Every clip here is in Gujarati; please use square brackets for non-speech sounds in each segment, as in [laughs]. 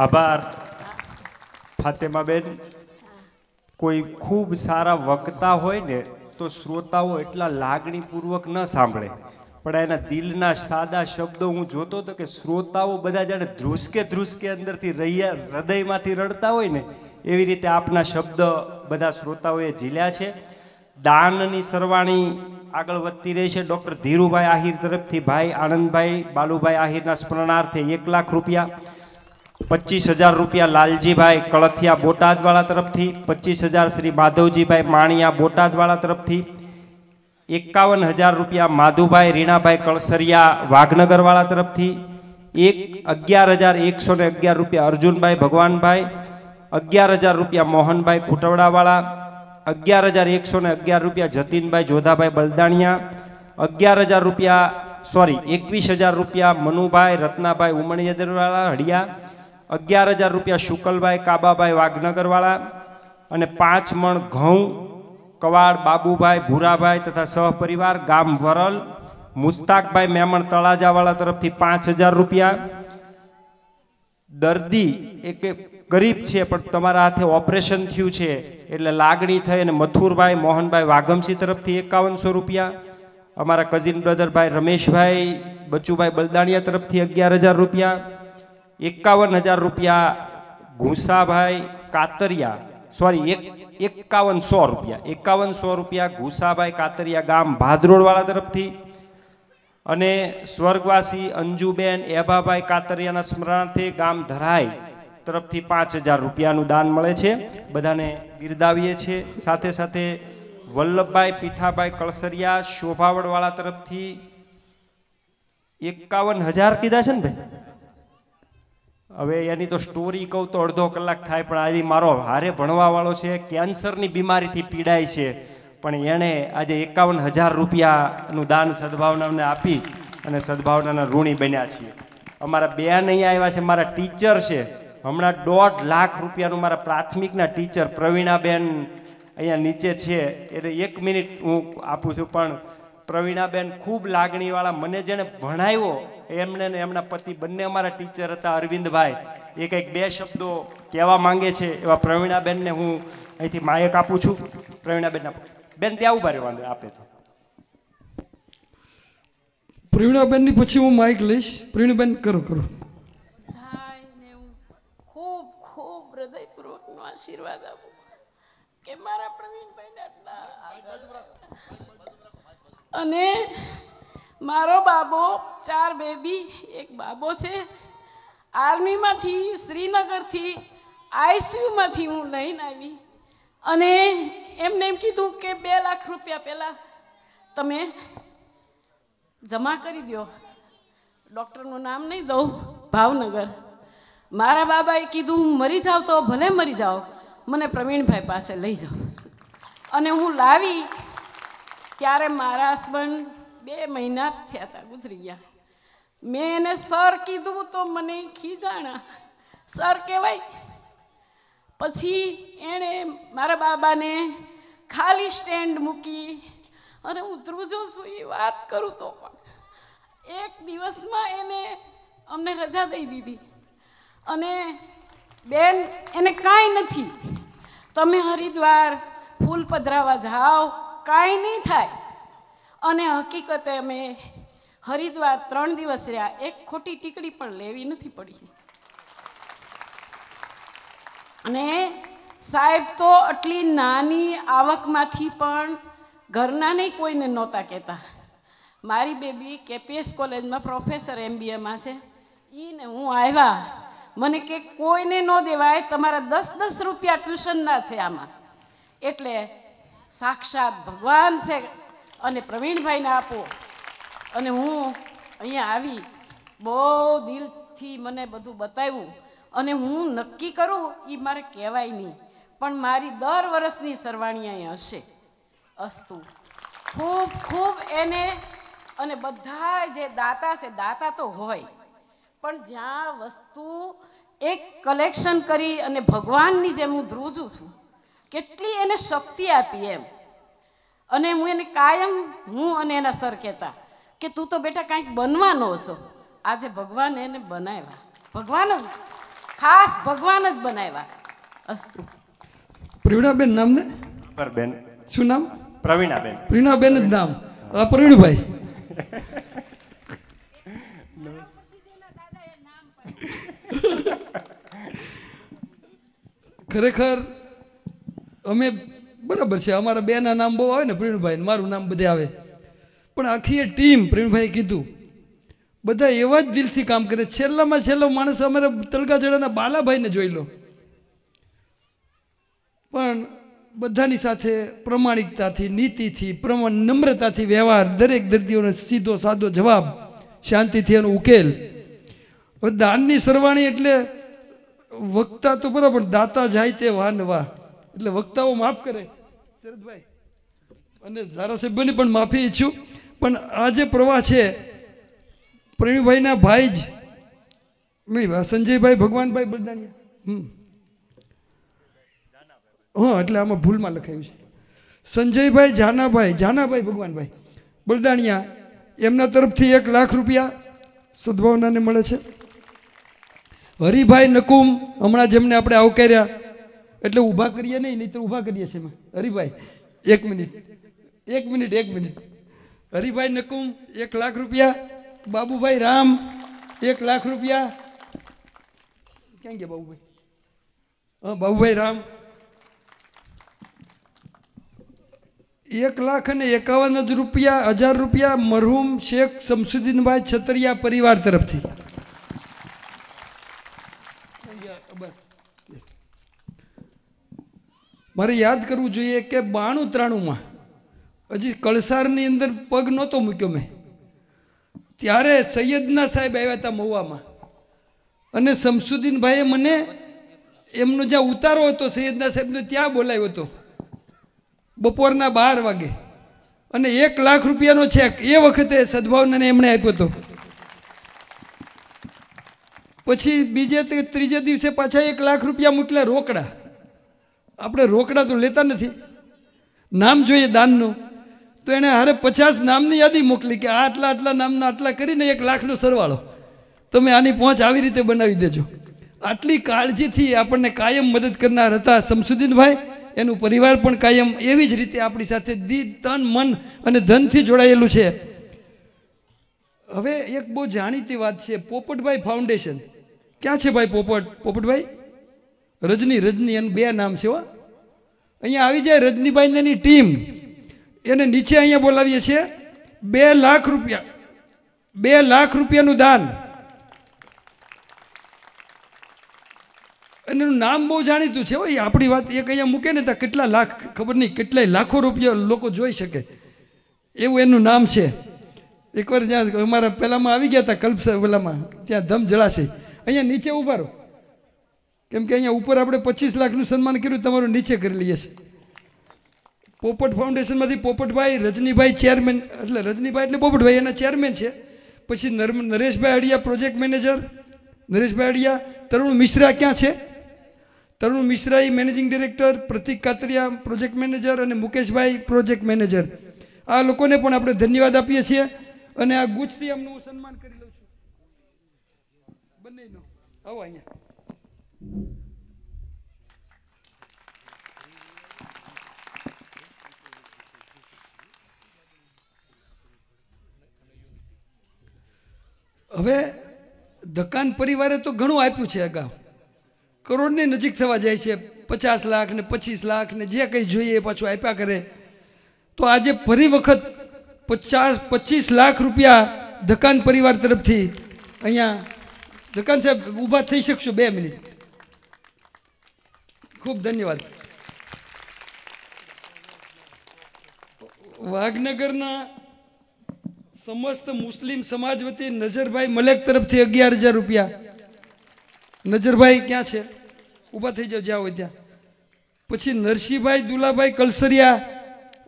આભાર ફાતેમાબેન કોઈ ખૂબ સારા વક્તા હોય ને તો શ્રોતાઓ એટલા લાગણીપૂર્વક ન સાંભળે પણ એના દિલના સાદા શબ્દો હું જોતો હતો કે શ્રોતાઓ બધા જાણે ધ્રુસકે ધ્રુસકે અંદરથી રહ્યા હૃદયમાંથી રડતા હોય ને એવી રીતે આપના શબ્દ બધા શ્રોતાઓએ ઝીલ્યા છે દાનની સરવાણી આગળ વધતી રહી છે ડૉક્ટર ધીરુભાઈ આહિર તરફથી ભાઈ આનંદભાઈ બાલુભાઈ આહિરના સ્મરણાર્થે એક લાખ રૂપિયા પચીસ હજાર રૂપિયા લાલજીભાઈ કળથિયા બોટાદવાળા તરફથી પચીસ હજાર શ્રી માધવજીભાઈ માણિયા બોટાદવાળા તરફથી એકાવન હજાર રૂપિયા માધુભાઈ રીણાભાઈ કળસરિયા વાઘનગરવાળા તરફથી એક અગિયાર હજાર એકસો ને અગિયાર રૂપિયા અર્જુનભાઈ ભગવાનભાઈ અગિયાર હજાર રૂપિયા મોહનભાઈ ખૂટવડાવાળા અગિયાર હજાર એકસો ને અગિયાર રૂપિયા જતીનભાઈ જોધાભાઈ બલદાણિયા અગિયાર હજાર રૂપિયા સોરી એકવીસ હજાર રૂપિયા મનુભાઈ રત્નાભાઈ ઉમણિયાદરવાળા હળિયા અગિયાર હજાર રૂપિયા શુકલભાઈ કાબાભાઈ વાઘનગરવાળા અને પાંચ મણ ઘઉં કવાડ બાબુભાઈ ભૂરાભાઈ તથા સહપરિવાર ગામ વરલ મુસ્તાકભાઈ મેમણ તળાજાવાળા તરફથી પાંચ હજાર રૂપિયા દર્દી એક ગરીબ છે પણ તમારા હાથે ઓપરેશન થયું છે એટલે લાગણી થઈ અને મથુરભાઈ મોહનભાઈ વાઘમસી તરફથી એકાવનસો રૂપિયા અમારા કઝિન બ્રધરભાઈ રમેશભાઈ બચુભાઈ બલદાણિયા તરફથી અગિયાર હજાર રૂપિયા એકાવન હજાર રૂપિયા ઘુસાભાઈ કાતરિયા સોરી એક એકાવનસો રૂપિયા એકાવનસો રૂપિયા ઘુસાભાઈ કાતરિયા ગામ ભાદરોડવાળા તરફથી અને સ્વર્ગવાસી અંજુબેન એભાભાઈ કાતરિયાના સ્મરણાર્થે ગામ ધરાય તરફથી પાંચ હજાર રૂપિયાનું દાન મળે છે બધાને બિરદાવીએ છીએ સાથે સાથે વલ્લભભાઈ પીઠાભાઈ કળસરિયા શોભાવડવાળા તરફથી એકાવન હજાર કીધા છે ને ભાઈ હવે એની તો સ્ટોરી કહું તો અડધો કલાક થાય પણ આજે મારો હારે ભણવાવાળો છે કેન્સરની બીમારીથી પીડાય છે પણ એણે આજે એકાવન હજાર રૂપિયાનું દાન સદભાવનાને આપી અને સદભાવનાના ઋણી બન્યા છીએ અમારા બેન અહીંયા આવ્યા છે મારા ટીચર છે હમણાં દોઢ લાખ રૂપિયાનું મારા પ્રાથમિકના ટીચર પ્રવીણાબેન અહીંયા નીચે છે એટલે એક મિનિટ હું આપું છું પણ પ્રવીણાબેન ખૂબ લાગણીવાળા મને જેણે ભણાવ્યો એમને ને એમના પતિ બંને અમારા ટીચર હતા અરવિંદભાઈ એ કંઈક બે શબ્દો કહેવા માંગે છે એવા પ્રવીણાબેનને હું અહીંથી માયક આપું છું પ્રવીણાબેનના બેન ત્યાં ઉભા રહેવા આપે તો પ્રવીણાબેનની પછી હું માઇક લઈશ પ્રવીણાબેન કરો કરો ખૂબ ખૂબ હૃદયપૂર્વકનો આશીર્વાદ આપો કે મારા પ્રવીણભાઈને આટલા અને મારો બાબો ચાર બેબી એક બાબો છે આર્મીમાંથી શ્રીનગરથી આઈસીયુમાંથી હું લઈને આવી અને એમને એમ કીધું કે બે લાખ રૂપિયા પહેલાં તમે જમા કરી દો ડૉક્ટરનું નામ નહીં દઉં ભાવનગર મારા બાબાએ કીધું મરી જાઉં તો ભલે મરી જાઓ મને પ્રવીણભાઈ પાસે લઈ જાઓ અને હું લાવી ત્યારે મારા હસબન્ડ બે મહિના જ થયા હતા ગુજરી ગયા મેં એને સર કીધું તો મને ખીજાણા સર કહેવાય પછી એણે મારા બાબાને ખાલી સ્ટેન્ડ મૂકી અને હું ધ્રુજો છું એ વાત કરું તો પણ એક દિવસમાં એને અમને રજા દઈ દીધી અને બેન એને કાંઈ નથી તમે હરિદ્વાર ફૂલ પધરાવા જાઓ કાંઈ નહીં થાય અને હકીકતે અમે હરિદ્વાર ત્રણ દિવસ રહ્યા એક ખોટી ટીકડી પણ લેવી નથી પડી અને સાહેબ તો આટલી નાની આવકમાંથી પણ ઘરના નહીં કોઈને નહોતા કહેતા મારી બેબી કેપીએસ કોલેજમાં પ્રોફેસર એમબીએમાં છે એને હું આવ્યા મને કે કોઈને ન દેવાય તમારા દસ દસ રૂપિયા ટ્યુશનના છે આમાં એટલે સાક્ષાત ભગવાન છે અને પ્રવીણભાઈને આપો અને હું અહીંયા આવી બહુ દિલથી મને બધું બતાવ્યું અને હું નક્કી કરું એ મારે કહેવાય નહીં પણ મારી દર વર્ષની સરવાણી અહીંયા હશે અસ્તુ ખૂબ ખૂબ એને અને બધા જે દાતા છે દાતા તો હોય પણ જ્યાં વસ્તુ એક કલેક્શન કરી અને ભગવાનની જેમ હું ધ્રુજું છું કેટલી એને શક્તિ આપી એમ અને હું એને કાયમ હું અને એના સર કહેતા કે તું તો બેટા કાંઈક બનવાનો છો આજે ભગવાન એને બનાવ્યા ભગવાન જ ખાસ ભગવાન જ બનાવ્યા અસ્તુ પ્રવીણાબેન નામ ને બેન શું નામ પ્રવીણાબેન પ્રવીણાબેન જ નામ આ પ્રવીણભાઈ [laughs] ખરેખર અમે બરાબર છે અમારા બેના નામ બહુ આવે ને પ્રવીણભાઈ મારું નામ બધે આવે પણ આખી એ ટીમ પ્રવીણભાઈ કીધું બધા એવા જ દિલથી કામ કરે છેલ્લામાં છેલ્લો માણસ અમારે તળકાજડાના બાલાભાઈને જોઈ લો પણ બધાની સાથે પ્રમાણિકતાથી નીતિથી પ્રમાણ નમ્રતાથી વ્યવહાર દરેક દર્દીઓને સીધો સાદો જવાબ શાંતિથી એનો ઉકેલ દાનની સરવાણી એટલે વક્તા તો બરાબર દાતા જાય તે વાહ વાહ એટલે વક્તાઓ માફ કરે શરદભાઈ અને ધારાસભ્યોની પણ માફી ઈચ્છું પણ આ જે પ્રવાહ છે પ્રવીણભાઈના ભાઈ જ નહીં સંજયભાઈ ભગવાનભાઈ બલદાણિયા હમ હા એટલે આમાં ભૂલમાં લખાયું છે સંજયભાઈ જાનાભાઈ જાનાભાઈ ભગવાનભાઈ બલદાણિયા એમના તરફથી એક લાખ રૂપિયા સદભાવનાને મળે છે હરિભાઈ નકુમ હમણાં જેમને આપણે આવકાર્યા એટલે ઊભા કરીએ નહીં નહીં તો ઊભા કરીએ છીએ હરિભાઈ એક મિનિટ એક મિનિટ એક મિનિટ હરિભાઈ નકું એક લાખ રૂપિયા બાબુભાઈ રામ એક લાખ રૂપિયા ક્યાં ગયા બાબુભાઈ હા બાબુભાઈ રામ એક લાખ અને એકાવન જ રૂપિયા હજાર રૂપિયા મરહુમ શેખ શમસુદ્દીનભાઈ છતરિયા પરિવાર તરફથી મારે યાદ કરવું જોઈએ કે બાણું ત્રાણુંમાં હજી કળસારની અંદર પગ નહોતો મૂક્યો મેં ત્યારે સૈયદના સાહેબ આવ્યા હતા મહુવામાં અને શમસુદ્દીનભાઈએ મને એમનો જ્યાં ઉતારો હતો સૈયદના સાહેબનો ત્યાં બોલાવ્યો હતો બપોરના બાર વાગે અને એક લાખ રૂપિયાનો ચેક એ વખતે સદભાવનાને એમણે આપ્યો હતો પછી બીજે ત્રીજે દિવસે પાછા એક લાખ રૂપિયા મોકલ્યા રોકડા આપણે રોકડા તો લેતા નથી નામ જોઈએ દાનનું તો એણે હારે પચાસ નામની યાદી મોકલી કે આટલા આટલા નામના આટલા કરીને એક લાખનો સરવાળો તમે આની પહોંચ આવી રીતે બનાવી દેજો આટલી કાળજીથી આપણને કાયમ મદદ કરનાર હતા શમસુદ્દીનભાઈ એનું પરિવાર પણ કાયમ એવી જ રીતે આપણી સાથે દી તન મન અને ધનથી જોડાયેલું છે હવે એક બહુ જાણીતી વાત છે પોપટભાઈ ફાઉન્ડેશન ક્યાં છે ભાઈ પોપટ પોપટભાઈ રજની રજની એનું બે નામ છે હો અહીંયા આવી જાય રજનીભાઈને એની ટીમ એને નીચે અહીંયા બોલાવીએ છીએ બે લાખ રૂપિયા બે લાખ રૂપિયાનું દાન અને એનું નામ બહુ જાણીતું છે એ આપણી વાત એક અહીંયા મૂકે ને તો કેટલા લાખ ખબર નહીં કેટલાય લાખો રૂપિયા લોકો જોઈ શકે એવું એનું નામ છે એકવાર જ્યાં અમારા પહેલાંમાં આવી ગયા હતા કલ્પ પેલામાં ત્યાં ધમ જળાશે અહીંયા નીચે ઉભા રહો કેમ કે અહીંયા ઉપર આપણે પચીસ લાખનું સન્માન કર્યું તમારું નીચે કરી લઈએ છીએ પોપટ ફાઉન્ડેશનમાંથી પોપટભાઈ રજનીભાઈ ચેરમેન એટલે રજનીભાઈ એટલે પોપટભાઈ એના ચેરમેન છે પછી નરેશભાઈ અડિયા પ્રોજેક્ટ મેનેજર નરેશભાઈ અડિયા તરુણ મિશ્રા ક્યાં છે તરુણ મિશ્રા એ managing director Pratik Katariya project manager અને મુકેશભાઈ પ્રોજેક્ટ મેનેજર આ લોકોને પણ આપણે ધન્યવાદ આપીએ છીએ અને આ ગુજથી એમનું સન્માન કરી લઉં છું બંનેનો આવો અહીંયા હવે દકાન પરિવારે તો ઘણું આપ્યું છે અગાઉ કરોડની નજીક થવા જાય છે પચાસ લાખ ને પચીસ લાખ ને જે કંઈ જોઈએ એ પાછું આપ્યા કરે તો આજે ફરી વખત પચાસ પચીસ લાખ રૂપિયા દકાન પરિવાર તરફથી અહીંયા દકાન સાહેબ ઊભા થઈ શકશો બે મિનિટ ખૂબ ધન્યવાદ વાઘનગરના સમસ્ત મુસ્લિમ સમાજ વતી નજરભાઈ મલેક તરફથી અગિયાર હજાર રૂપિયા નજરભાઈ ક્યાં છે ઊભા થઈ જાવ જ્યાં હોય ત્યાં પછી નરસિંહભાઈ દુલાભાઈ કલસરિયા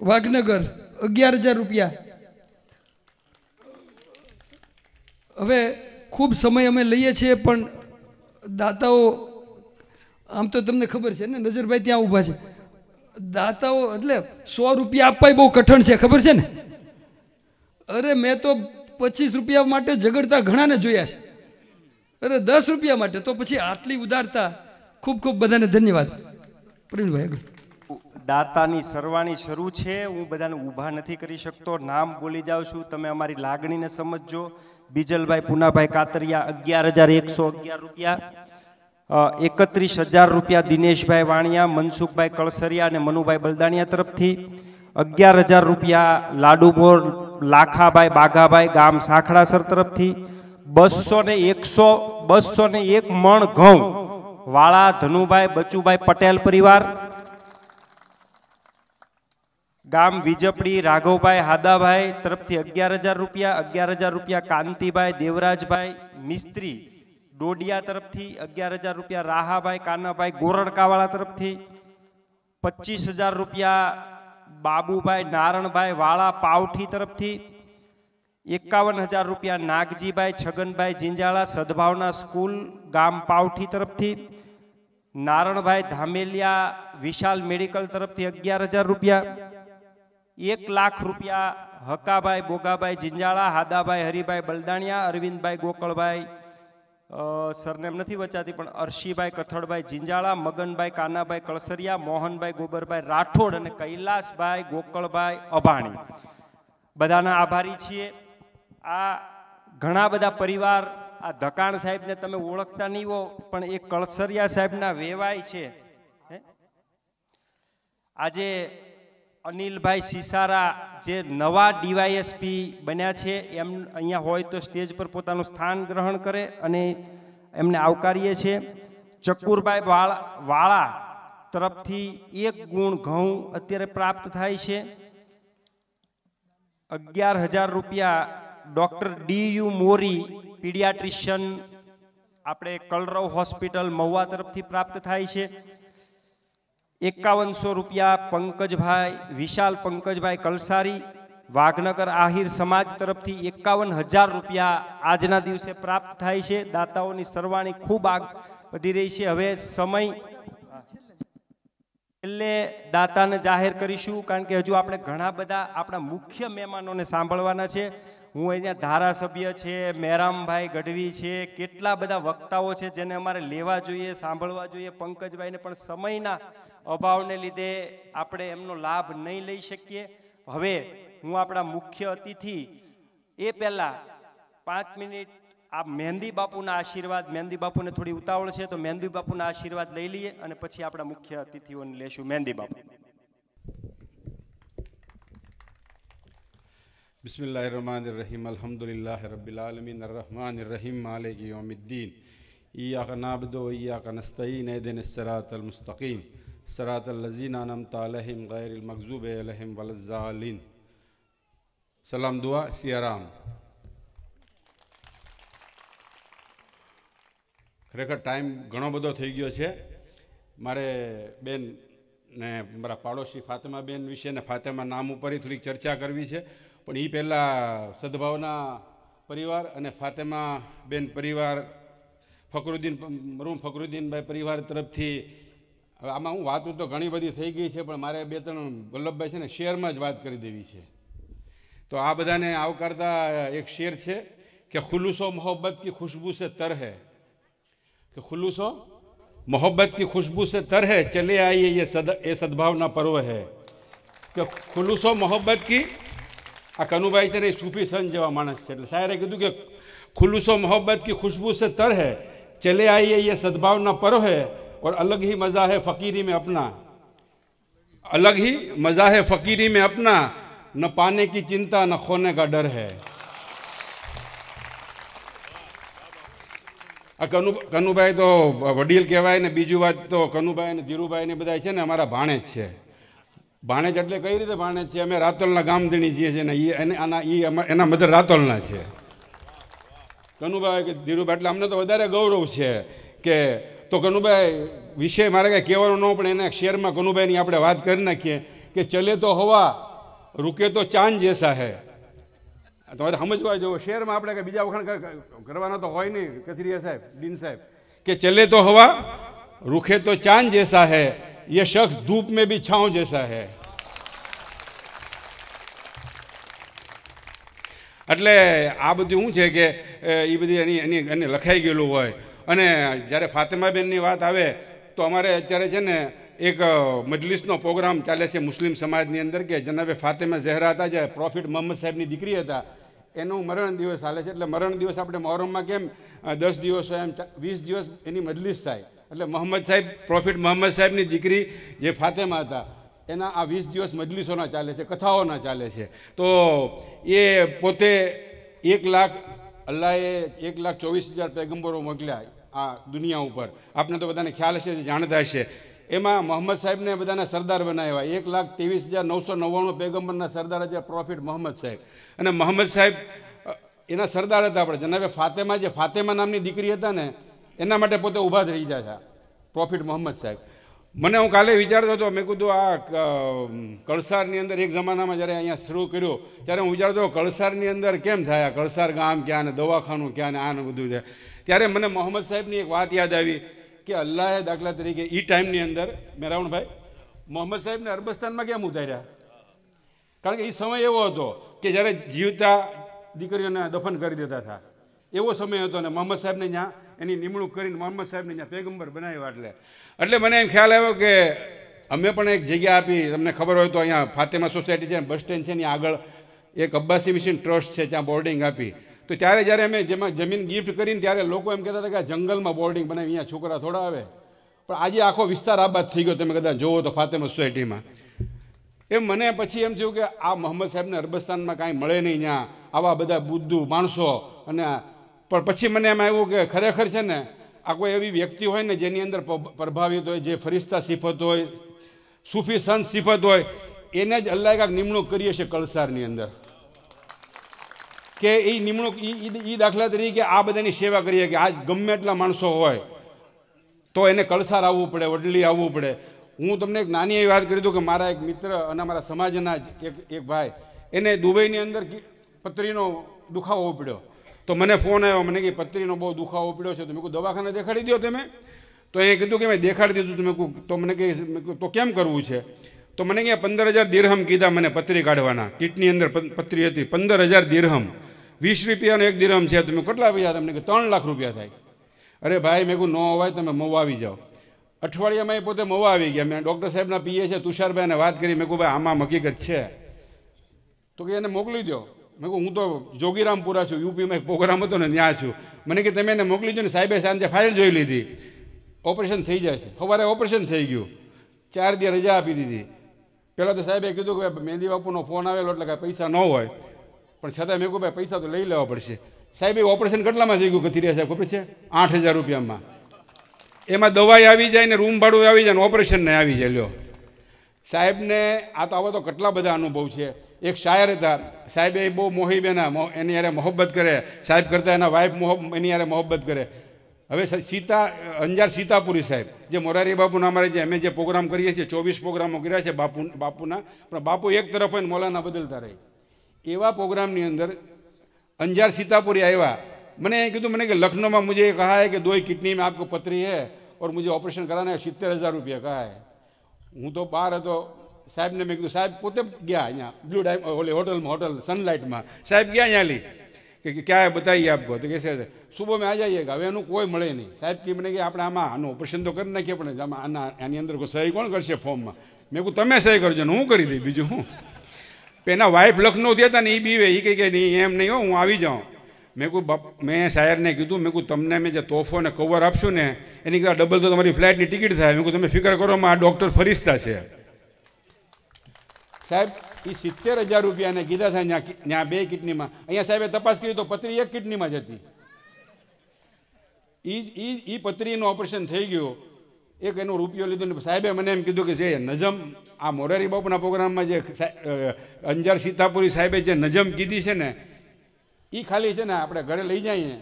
વાઘનગર અગિયાર હજાર રૂપિયા હવે ખૂબ સમય અમે લઈએ છીએ પણ દાતાઓ આમ તો તમને ખબર છે ને નજરભાઈ ત્યાં ઊભા છે દાતાઓ એટલે સો રૂપિયા આપવા બહુ કઠણ છે ખબર છે ને અરે મેં તો પચીસ રૂપિયા માટે ઝઘડતા ઘણાને જોયા છે અરે દસ રૂપિયા માટે તો પછી આટલી ઉદારતા ખૂબ ખૂબ બધાને ધન્યવાદ પ્રવીણભાઈ આગળ દાતાની સરવાણી શરૂ છે હું બધાને ઊભા નથી કરી શકતો નામ બોલી જાઉં છું તમે અમારી લાગણીને સમજજો બીજલભાઈ પુનાભાઈ કાતરિયા અગિયાર હજાર એકસો અગિયાર રૂપિયા એકત્રીસ હજાર રૂપિયા દિનેશભાઈ વાણિયા મનસુખભાઈ કળસરિયા અને મનુભાઈ બલદાણિયા તરફથી અગિયાર હજાર રૂપિયા લાડુભોર લાખાભાઈ બાઘાભાઈ ગામ સાખડાસર તરફથી બસો ને એકસો બસો ને એક મણ ઘઉં વાળા ધનુભાઈ બચુભાઈ પટેલ પરિવાર ગામ વિજપડી રાઘવભાઈ હાદાભાઈ તરફથી અગિયાર હજાર રૂપિયા અગિયાર હજાર રૂપિયા કાંતિભાઈ દેવરાજભાઈ મિસ્ત્રી ડોડિયા તરફથી અગિયાર હજાર રૂપિયા રાહાભાઈ કાનાભાઈ ગોરડકાવાળા તરફથી પચીસ હજાર રૂપિયા બાબુભાઈ નારણભાઈ વાળા પાવઠી તરફથી એકાવન હજાર રૂપિયા નાગજીભાઈ છગનભાઈ જિંજાળા સદભાવના સ્કૂલ ગામ પાવઠી તરફથી નારણભાઈ ધામેલિયા વિશાલ મેડિકલ તરફથી અગિયાર હજાર રૂપિયા એક લાખ રૂપિયા હકાભાઈ બોગાભાઈ જિંજાળા હાદાભાઈ હરિભાઈ બલદાણિયા અરવિંદભાઈ ગોકળભાઈ સરનેમ નથી વચાતી પણ અર્શીભાઈ કથળભાઈ જિંજાળા મગનભાઈ કાનાભાઈ કળસરિયા મોહનભાઈ ગોબરભાઈ રાઠોડ અને કૈલાસભાઈ ગોકળભાઈ અભાણી બધાના આભારી છીએ આ ઘણા બધા પરિવાર આ ધકાણ સાહેબને તમે ઓળખતા નહીં હો પણ એ કળસરિયા સાહેબના વેવાય છે આજે અનિલભાઈ સિસારા જે નવા ડીવાયએસપી બન્યા છે એમ અહીંયા હોય તો સ્ટેજ પર પોતાનું સ્થાન ગ્રહણ કરે અને એમને આવકારીએ છીએ ચકુરભાઈ વાળા તરફથી એક ગુણ ઘઉં અત્યારે પ્રાપ્ત થાય છે અગિયાર હજાર રૂપિયા doctor D U Mori paediatrician આપણે કલરવ હોસ્પિટલ મહુવા તરફથી પ્રાપ્ત થાય છે એકાવનસો રૂપિયા પંકજભાઈ વિશાલ પંકજભાઈ કલસારી વાઘનગર આહિર સમાજ તરફથી એકાવન હજાર રૂપિયા આજના દિવસે પ્રાપ્ત થાય છે દાતાઓની સરવાણી ખૂબ આગ વધી રહી છે હવે સમય એટલે દાતાને જાહેર કરીશું કારણ કે હજુ આપણે ઘણા બધા આપણા મુખ્ય મહેમાનોને સાંભળવાના છે હું અહીંયા ધારાસભ્ય છે મેરામભાઈ ગઢવી છે કેટલા બધા વક્તાઓ છે જેને અમારે લેવા જોઈએ સાંભળવા જોઈએ પંકજભાઈને પણ સમયના અભાવને લીધે આપણે એમનો લાભ નહીં લઈ શકીએ હવે હું આપણા મુખ્ય અતિથિ એ પહેલાં પાંચ મિનિટ આ મહેંદી બાપુના આશીર્વાદ મહેંદી બાપુને થોડી ઉતાવળ છે તો મહેંદી બાપુના આશીર્વાદ લઈ લઈએ અને પછી આપણા મુખ્ય અતિથિઓને લેશું મહેંદી બાપુ બિસ્મિલ્લાહ રહમાન રહીમ અલહમદુલિલ્લાહ રબિલ આલમીન રહમાન રહીમ માલિક યોમિદ્દીન ઈયા કા નાબદો ઈયા કા નસ્તીન એદિન સરાત અલ મુસ્તકીમ سرات الزین نم طالحم غیر المقوب الحم ولزالین سلام دعا સિયારામ ખરેખર ટાઈમ ઘણો બધો થઈ ગયો છે મારે બેન ને મારા પાડોશી ફાતેમા બેન વિશે ને ફાતેમા નામ ઉપરથી થોડીક ચર્ચા કરવી છે પણ એ પહેલાં સદભાવના પરિવાર અને ફાતેમા બેન પરિવાર ફકરુદ્દીન રૂમ ફકરુદ્દીનભાઈ પરિવાર તરફથી હવે આમાં હું વાતો તો ઘણી બધી થઈ ગઈ છે પણ મારે બે ત્રણ વલ્લભભાઈ છે ને શેરમાં જ વાત કરી દેવી છે તો આ બધાને આવકારતા એક શેર છે કે ખુલુસો મોહબ્બત કી ખુશ્બુ સે તર હૈ કે ખુલુસો મોહબ્બત કી ખુશ્બુ से તર है ચલે આઈએ એ सद ये सद्भावना पर्व है કે ખુલુસો મોહબ્બત કી આ કનુભાઈ છે ને સૂફી સંત જેવા માણસ છે એટલે શાયરે કીધું કે ખુલુસો મોહબ્બત કી ખુશ્બુ સે તર હૈ ચલે આઈએ એ સદભાવના પર્વ હૈ और अलग ही मज़ा है फ़कीरी में अपना अलग ही मज़ा है फ़कीरी में अपना न पाने की चिंता न खोने का डर है આ કનુ કનુભાઈ તો વડીલ કહેવાય ને બીજું વાત તો કનુભાઈ ને ધીરુભાઈ ને બધા છે ને અમારા ભાણેજ છે ભાણેજ એટલે કઈ રીતે ભાણેજ છે અમે રાતોલના ગામધણી છીએ છે ને એ એને આના એ એના મધર રાતોલના છે કનુભાઈ કે ધીરુભાઈ એટલે અમને તો વધારે ગૌરવ છે કે તો કનુભાઈ વિષય મારે કાંઈ કહેવાનો ન પણ એને શેરમાં કનુભાઈની આપણે વાત કરી નાખીએ કે ચલે તો હવા રૂકે તો ચાંદ જેસા હે તમારે સમજવા જેવો શેરમાં આપણે કાંઈ બીજા વખાણ કરવાના તો હોય નહીં કથિરિયા સાહેબ બિન સાહેબ કે ચલે તો હવા રૂખે તો ચાંદ જેસા હે યે શખ્સ ધૂપ મેં ભી છાંવ જેસા હે એટલે આ બધું શું છે કે એ બધી એની એની એને લખાઈ ગયેલું હોય અને જ્યારે ફાતેમાબેનની વાત આવે તો અમારે અત્યારે છે ને એક મજલિસનો પ્રોગ્રામ ચાલે છે મુસ્લિમ સમાજની અંદર કે જનાબે ફાતિમા ઝહેરા હતા જે પ્રોફિટ મોહમ્મદ સાહેબની દીકરી હતા એનો મરણ દિવસ હાલે છે એટલે મરણ દિવસ આપણે મોહરમમાં કેમ દસ દિવસ હોય એમ વીસ દિવસ એની મજલિસ થાય એટલે મોહમ્મદ સાહેબ પ્રોફિટ મોહમ્મદ સાહેબની દીકરી જે ફાતેમા હતા એના આ વીસ દિવસ મજલિસોના ચાલે છે કથાઓના ચાલે છે તો એ પોતે એક લાખ અલ્લાહે એક લાખ ચોવીસ હજાર પેગંબરો મોકલ્યા આ દુનિયા ઉપર આપને તો બધાને ખ્યાલ હશે જાણતા હશે એમાં મોહમ્મદ સાહેબને બધાને સરદાર બનાવ્યા એક લાખ ત્રેવીસ હજાર નવસો નવ્વાણું પેગંબરના સરદાર હતા પ્રોફિટ મોહમ્મદ સાહેબ અને મોહમ્મદ સાહેબ એના સરદાર હતા આપણે જનાબે ફાતેમા જે ફાતેમા નામની દીકરી હતા ને એના માટે પોતે ઊભા થઈ ગયા હતા પ્રોફિટ મોહમ્મદ સાહેબ મને હું કાલે વિચારતો હતો મેં કીધું આ કળસારની અંદર એક જમાનામાં જ્યારે અહીંયા શરૂ કર્યો ત્યારે હું વિચારતો કળસારની અંદર કેમ થાય કળસાર ગામ ક્યાં ને દવાખાનું ક્યાં ને આને બધું છે ત્યારે મને મોહમ્મદ સાહેબની એક વાત યાદ આવી કે અલ્લાહે દાખલા તરીકે એ ટાઈમની અંદર મેરાવણભાઈ મોહમ્મદ સાહેબને અરબસ્તાનમાં કેમ ઉતાર્યા કારણ કે એ સમય એવો હતો કે જ્યારે જીવતા દીકરીઓને દફન કરી દેતા હતા એવો સમય હતો ને મોહમ્મદ સાહેબને ત્યાં એની નિમણૂક કરીને મોહમ્મદ સાહેબને ત્યાં પેગંબર બનાવ્યા એટલે એટલે મને એમ ખ્યાલ આવ્યો કે અમે પણ એક જગ્યા આપી તમને ખબર હોય તો અહીંયા ફાતેમા સોસાયટી છે બસ સ્ટેન્ડ છે ને આગળ એક અબ્બાસી મિશન ટ્રસ્ટ છે ત્યાં બોર્ડિંગ આપી તો ત્યારે જ્યારે અમે જેમાં જમીન ગિફ્ટ કરીને ત્યારે લોકો એમ કહેતા હતા કે જંગલમાં બોર્ડિંગ બનાવી અહીંયા છોકરા થોડા આવે પણ આજે આખો વિસ્તાર આબાદ થઈ ગયો તમે કદાચ જોવો તો ફાતેમા સોસાયટીમાં એ મને પછી એમ થયું કે આ મોહમ્મદ સાહેબને અરબસ્તાનમાં કાંઈ મળે નહીં ત્યાં આવા બધા બુદ્ધુ માણસો અને પણ પછી મને એમ આવ્યું કે ખરેખર છે ને આ કોઈ એવી વ્યક્તિ હોય ને જેની અંદર પ્રભાવિત હોય જે ફરિશ્તા સિફત હોય સૂફી સંત સિફત હોય એને જ અલ્લાહ કાંક નિમણૂક કરીએ છીએ કળસારની અંદર કે એ નિમણૂક એ દાખલા તરીકે આ બધાની સેવા કરીએ કે આ ગમે એટલા માણસો હોય તો એને કળસાર આવવું પડે વડલી આવવું પડે હું તમને એક નાની એવી વાત કરી દઉં કે મારા એક મિત્ર અને મારા સમાજના જ એક એક ભાઈ એને દુબઈની અંદર પતરીનો દુખાવો પડ્યો તો મને ફોન આવ્યો મને કે પત્રીનો બહુ દુખાવો પડ્યો છે તો મેં કહું દવાખાને દેખાડી દો તમે તો એ કીધું કે મેં દેખાડી દીધું તમે કહું તો મને કહે તો કેમ કરવું છે તો મને કે પંદર હજાર દીરહમ કીધા મને પત્રી કાઢવાના કીટની અંદર પત્રી હતી પંદર હજાર દીરહમ વીસ રૂપિયાનો એક દિરહમ છે તમે કેટલા પૈસા તમને કે ત્રણ લાખ રૂપિયા થાય અરે ભાઈ મેં કહું ન હોવાય તમે મવા આવી જાઓ અઠવાડિયામાં એ પોતે મવા આવી ગયા મેં ડૉક્ટર સાહેબના પીએ છે તુષારભાઈને વાત કરી મેં કહું ભાઈ આમાં હકીકત છે તો કે એને મોકલી દો મેં કહું હું તો જોગીરામપુરા છું યુપીમાં એક પ્રોગ્રામ હતો ને ત્યાં છું મને કે તમે એને મોકલી ને સાહેબે સાંજે ફાઇલ જોઈ લીધી ઓપરેશન થઈ જશે સવારે ઓપરેશન થઈ ગયું ચાર દી રજા આપી દીધી પહેલાં તો સાહેબે કીધું કે મહેંદી બાપુનો ફોન આવેલો એટલે કાંઈ પૈસા ન હોય પણ છતાં મેં કહું ભાઈ પૈસા તો લઈ લેવા પડશે સાહેબ ઓપરેશન કેટલામાં થઈ ગયું કથિરિયા સાહેબ ખબર છે આઠ હજાર રૂપિયામાં એમાં દવાઈ આવી જાય ને રૂમ ભાડું આવી જાય ને ઓપરેશન ઓપરેશનને આવી જાય લ્યો સાહેબને આ તો આવા તો કેટલા બધા અનુભવ છે એક શાયર હતા સાહેબ એ બહુ મોહીબ એના એની યારે મોહબ્બત કરે સાહેબ કરતાં એના વાઇફ મોહ એની યારે મોહબ્બત કરે હવે સીતા અંજાર સીતાપુરી સાહેબ જે મોરારી બાપુના અમારે જે અમે જે પ્રોગ્રામ કરીએ છીએ ચોવીસ પ્રોગ્રામો કર્યા છે બાપુ બાપુના પણ બાપુ એક તરફ હોય મોલાના બદલતા રહે એવા પ્રોગ્રામની અંદર અંજાર સીતાપુરી આવ્યા મને એ કીધું મને કે લખનૌમાં મુજે કહા હે કે દોય કિડનીમાં મેં આપકો પથરી હૈ और मुझे ऑपरेशन कराना है सितर हज़ार रुपया का હું તો બહાર હતો સાહેબને મેં કીધું સાહેબ પોતે ગયા અહીંયા બ્લુ ડાયમ ઓલી હોટલમાં હોટલ સનલાઇટમાં સાહેબ ગયા અહીંયા લી કે ક્યાં બતાવીએ આપકો તો કે છે સુબહ મેં આ જઈએ હવે એનું કોઈ મળે નહીં સાહેબ કે મને કે આપણે આમાં આનું ઓપરેશન તો કરી નાખીએ પણ આમાં આના આની અંદર કોઈ સહી કોણ કરશે ફોર્મમાં મેં કહું તમે સહી કરજો ને હું કરી દઈ બીજું હું એના વાઈફ લખનૌથી હતા ને એ બીવે એ કહે કે નહીં એમ નહીં હો હું આવી જાઉં મેં કહું બાપ મેં શાયરને કીધું મેં કહું તમને મેં જે તોફો ને કવર આપશું ને એની કરતાં ડબલ તો તમારી ફ્લાઇટની ટિકિટ થાય મેં કહું તમે ફિકર કરો આ ડૉક્ટર ફરિસ્તા છે સાહેબ એ સિત્તેર હજાર રૂપિયાને કીધા થાય ત્યાં બે કિડનીમાં અહીંયા સાહેબે તપાસ કરી તો પત્રી એક કિડનીમાં જ હતી એ એ પત્રીનું ઓપરેશન થઈ ગયું એક એનો રૂપિયો લીધો ને સાહેબે મને એમ કીધું કે જે નજમ આ મોરારી બાપુના પ્રોગ્રામમાં જે અંજાર સીતાપુરી સાહેબે જે નજમ કીધી છે ને એ ખાલી છે ને આપણે ઘરે લઈ જઈએ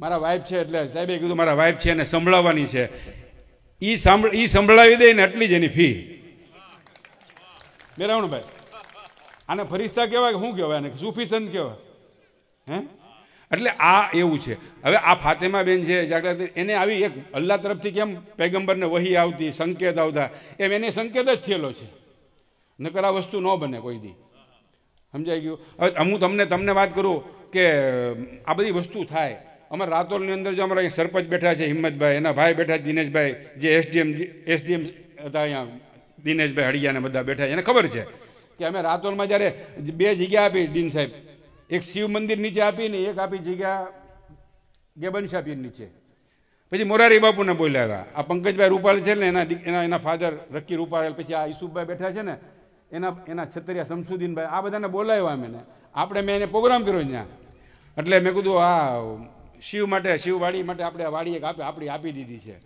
મારા વાઈફ છે એટલે સાહેબે કીધું મારા વાઈફ છે એને સંભળાવવાની છે એ સાંભળ એ સંભળાવી દે ને એટલી જ એની ફી મેરાવણભાઈ આને ફરિસ્તા કહેવાય કે શું કહેવાય એને સૂફી સંત કહેવાય હે એટલે આ એવું છે હવે આ ફાતેમા બેન છે જાગૃતિ એને આવી એક અલ્લાહ તરફથી કેમ પેગંબરને વહી આવતી સંકેત આવતા એમ એને સંકેત જ થયેલો છે નકર આ વસ્તુ ન બને કોઈ દી સમજાઈ ગયું હવે હું તમને તમને વાત કરું કે આ બધી વસ્તુ થાય અમારા રાતોલની અંદર જો અમારા અહીંયા સરપંચ બેઠા છે હિંમતભાઈ એના ભાઈ બેઠા છે દિનેશભાઈ જે એસડીએમ એસડીએમ હતા અહીંયા દિનેશભાઈ હળિયાને બધા બેઠા એને ખબર છે કે અમે રાતોલમાં જ્યારે બે જગ્યા આપી ડીન સાહેબ એક શિવ મંદિર નીચે આપીને એક આપી જગ્યા ગેબન શાપીર નીચે પછી મોરારી બાપુને બોલ્યા હતા આ પંકજભાઈ રૂપાલ છે ને એના એના ફાધર રક્કી રૂપાલ પછી આ ઈસુફભાઈ બેઠા છે ને એના એના છતરિયા શમસુદ્દીનભાઈ આ બધાને બોલાવ્યા મેં આપણે મેં એને પ્રોગ્રામ કર્યો ત્યાં એટલે મેં કીધું આ શિવ માટે શિવવાડી માટે આપણે વાડી એક આપી આપણી આપી દીધી છે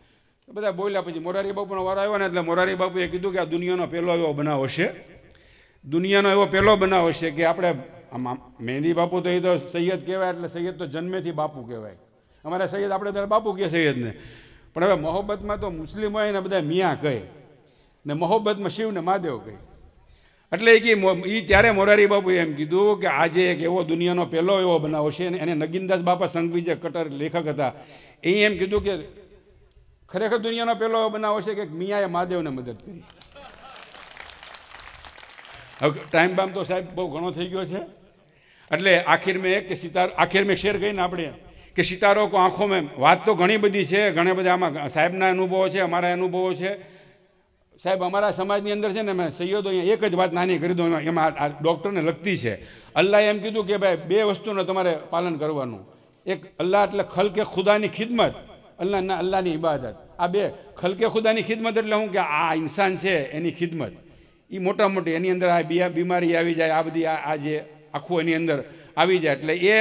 બધા બોલ્યા પછી મોરારી બાપુનો વારો આવ્યો ને એટલે મોરારી બાપુએ કીધું કે આ દુનિયાનો પહેલો એવો બનાવ હશે દુનિયાનો એવો પહેલો બનાવ હશે કે આપણે મહેંદી બાપુ તો એ તો સૈયદ કહેવાય એટલે સૈયદ તો જન્મેથી બાપુ કહેવાય અમારા સૈયદ આપણે ત્યારે બાપુ કહે સૈયદને પણ હવે મોહબ્બતમાં તો મુસ્લિમ હોય ને બધા મિયા કહે ને મોહબ્બતમાં શિવને મહાદેવ કહે એટલે એ કે એ ત્યારે મોરારી બાપુએ એમ કીધું કે આજે એક એવો દુનિયાનો પહેલો એવો બનાવ છે એને નગીનદાસ બાપા સંઘવિજય કટર લેખક હતા એ એમ કીધું કે ખરેખર દુનિયાનો પહેલો એવો બનાવ છે કે મિયાએ મહાદેવને મદદ કરી હવે ટાઈમ બામ તો સાહેબ બહુ ઘણો થઈ ગયો છે એટલે આખિર મેં કે સિતાર આખિર મેં શેર કહીને આપણે કે સિતારો કો આંખો મેં વાત તો ઘણી બધી છે ઘણા બધા આમાં સાહેબના અનુભવો છે અમારા અનુભવો છે સાહેબ અમારા સમાજની અંદર છે ને મેં સૈયદો અહીંયા એક જ વાત નાની કરી દઉં એમાં આ ડૉક્ટરને લગતી છે અલ્લાહ એમ કીધું કે ભાઈ બે વસ્તુનું તમારે પાલન કરવાનું એક અલ્લાહ એટલે ખલકે ખુદાની ખિદમત અલ્લાહના અલ્લાહની ઇબાદત આ બે ખલકે ખુદાની ખિદમત એટલે હું કે આ ઇન્સાન છે એની ખિદમત એ મોટા મોટી એની અંદર આ બીમારી આવી જાય આ બધી આ જે આખું એની અંદર આવી જાય એટલે એ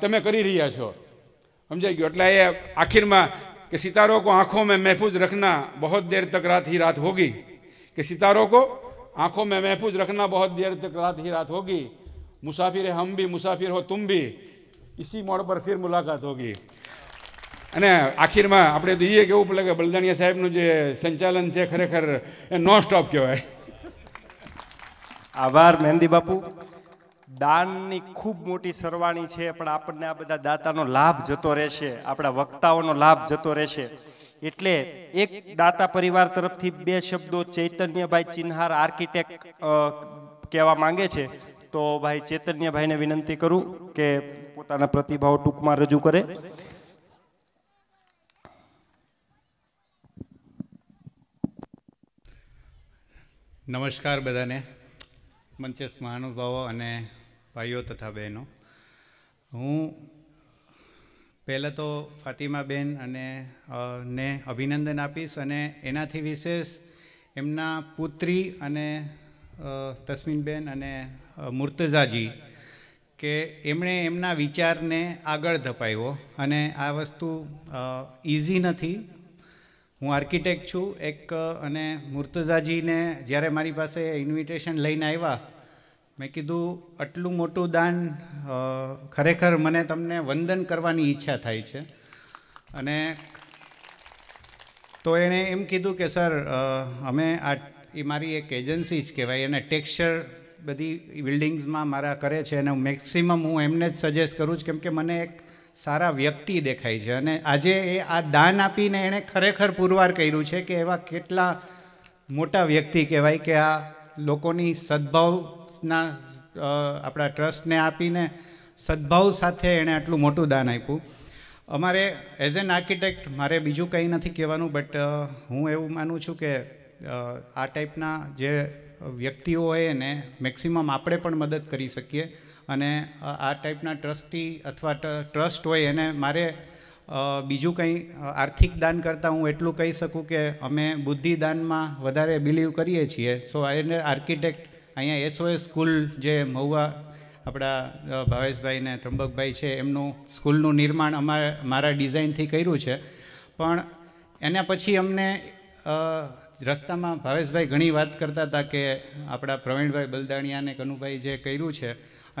તમે કરી રહ્યા છો સમજાઈ ગયો એટલે એ આખીરમાં કે સિતારો કો आंखों में महफूज रखना बहुत देर तक रात ही रात होगी कि सितारों को आंखों में महफूज रखना बहुत देर तक રાત ही रात होगी મુસાફિર હમ ભી મુસાફિર હો તુમ ભી ઇસી મોડ પર ફિર મુલાકાત હોગી અને આખીરમાં આપણે તો એ કેવું પડે કે બલદાણિયા સાહેબનું જે સંચાલન છે ખરેખર એ નો સ્ટોપ કહેવાય આભાર મહેંદી બાપુ દાનની ખૂબ મોટી સરવાણી છે પણ આપણને આ બધા દાતાનો લાભ જતો રહેશે આપણા વક્તાઓનો લાભ જતો રહેશે એટલે એક દાતા પરિવાર તરફથી બે શબ્દો ચૈતન્યભાઈ ચિન્હાર આર્કિટેક કહેવા માંગે છે તો ભાઈ ચૈતન્યભાઈને વિનંતી કરું કે પોતાના પ્રતિભાવ ટૂંકમાં રજૂ કરે નમસ્કાર બધાને મંચસ્થ મહાનુભાવો અને ભાઈઓ તથા બહેનો હું પહેલાં તો ફાતિમાબેન અને ને અભિનંદન આપીશ અને એનાથી વિશેષ એમના પુત્રી અને તસ્મીનબેન અને મુર્તઝાજી કે એમણે એમના વિચારને આગળ ધપાવ્યો અને આ વસ્તુ ઇઝી નથી હું આર્કિટેક્ટ છું એક અને મુર્તઝાજીને જ્યારે મારી પાસે ઇન્વિટેશન લઈને આવ્યા મેં કીધું આટલું મોટું દાન ખરેખર મને તમને વંદન કરવાની ઈચ્છા થાય છે અને તો એણે એમ કીધું કે સર અમે આ એ મારી એક એજન્સી જ કહેવાય એને ટેક્સચર બધી બિલ્ડિંગ્સમાં મારા કરે છે અને મેક્સિમમ હું એમને જ સજેસ્ટ કરું છું કેમકે મને એક સારા વ્યક્તિ દેખાય છે અને આજે એ આ દાન આપીને એણે ખરેખર પુરવાર કર્યું છે કે એવા કેટલા મોટા વ્યક્તિ કહેવાય કે આ લોકોની સદભાવ ટ્રસ્ટના આપણા ટ્રસ્ટને આપીને સદભાવ સાથે એણે આટલું મોટું દાન આપ્યું અમારે એઝ એન આર્કિટેક્ટ મારે બીજું કંઈ નથી કહેવાનું બટ હું એવું માનું છું કે આ ટાઈપના જે વ્યક્તિઓ હોય એને મેક્સિમમ આપણે પણ મદદ કરી શકીએ અને આ ટાઈપના ટ્રસ્ટી અથવા ટ્રસ્ટ હોય એને મારે બીજું કંઈ આર્થિક દાન કરતાં હું એટલું કહી શકું કે અમે બુદ્ધિદાનમાં વધારે બિલીવ કરીએ છીએ સો એને આર્કિટેક્ટ અહીંયા એસઓએસ સ્કૂલ જે મહુવા આપણા ભાવેશભાઈ ને ત્રંબકભાઈ છે એમનું સ્કૂલનું નિર્માણ અમારે મારા ડિઝાઇનથી કર્યું છે પણ એના પછી અમને રસ્તામાં ભાવેશભાઈ ઘણી વાત કરતા હતા કે આપણા પ્રવીણભાઈ બલદાણિયાને અને કનુભાઈ જે કર્યું છે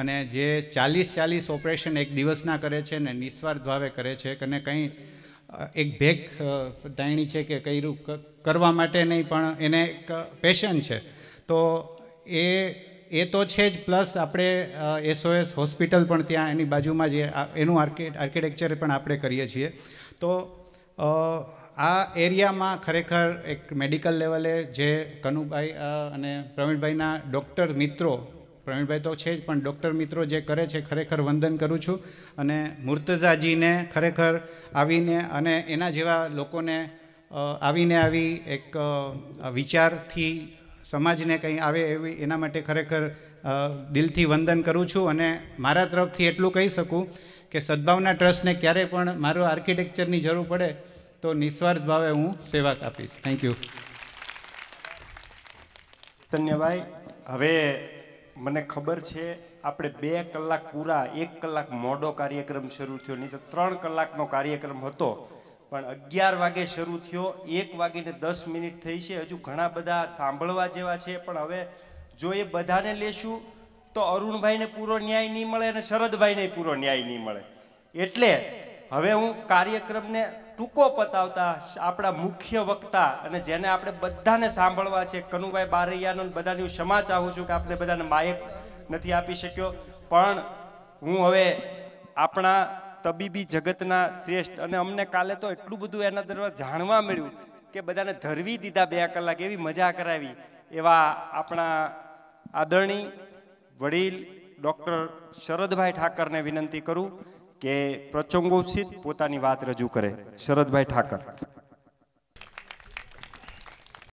અને જે ચાલીસ ચાલીસ ઓપરેશન એક દિવસના કરે છે ને નિસ્વાર્થ ભાવે કરે છે અને કંઈ એક ભેખ દાયણી છે કે કર્યું કરવા માટે નહીં પણ એને એક પેશન છે તો એ એ તો છે જ પ્લસ આપણે એસઓએસ હોસ્પિટલ પણ ત્યાં એની બાજુમાં જે એનું આર્કિટ આર્કિટેક્ચર પણ આપણે કરીએ છીએ તો આ એરિયામાં ખરેખર એક મેડિકલ લેવલે જે કનુભાઈ અને પ્રવીણભાઈના ડૉક્ટર મિત્રો પ્રવીણભાઈ તો છે જ પણ ડૉક્ટર મિત્રો જે કરે છે ખરેખર વંદન કરું છું અને મુર્તઝાજીને ખરેખર આવીને અને એના જેવા લોકોને આવીને આવી એક વિચારથી સમાજને કંઈ આવે એવી એના માટે ખરેખર દિલથી વંદન કરું છું અને મારા તરફથી એટલું કહી શકું કે સદભાવના ટ્રસ્ટને ક્યારેય પણ મારો આર્કિટેક્ચરની જરૂર પડે તો નિસ્વાર્થ ભાવે હું સેવા આપીશ થેન્ક યુ ધન્યભાઈ હવે મને ખબર છે આપણે બે કલાક પૂરા એક કલાક મોડો કાર્યક્રમ શરૂ થયો નહીં તો ત્રણ કલાકનો કાર્યક્રમ હતો પણ અગિયાર વાગે શરૂ થયો એક વાગીને દસ મિનિટ થઈ છે હજુ ઘણા બધા સાંભળવા જેવા છે પણ હવે જો એ બધાને લેશું તો અરુણભાઈને પૂરો ન્યાય નહીં મળે અને શરદભાઈને પૂરો ન્યાય નહીં મળે એટલે હવે હું કાર્યક્રમને ટૂંકો પતાવતા આપણા મુખ્ય વક્તા અને જેને આપણે બધાને સાંભળવા છે કનુભાઈ બારૈયાનો બધાની હું ક્ષમા ચાહું છું કે આપણે બધાને માયક નથી આપી શક્યો પણ હું હવે આપણા તબીબી જગતના શ્રેષ્ઠ અને અમને કાલે તો એટલું બધું એના દ્વારા જાણવા મળ્યું કે બધાને ધરવી દીધા બે કલાક એવી મજા કરાવી એવા આપણા આદરણી વડીલ ડૉક્ટર શરદભાઈ ઠાકરને વિનંતી કરું કે પ્રચંગોચિત પોતાની વાત રજૂ કરે શરદભાઈ ઠાકર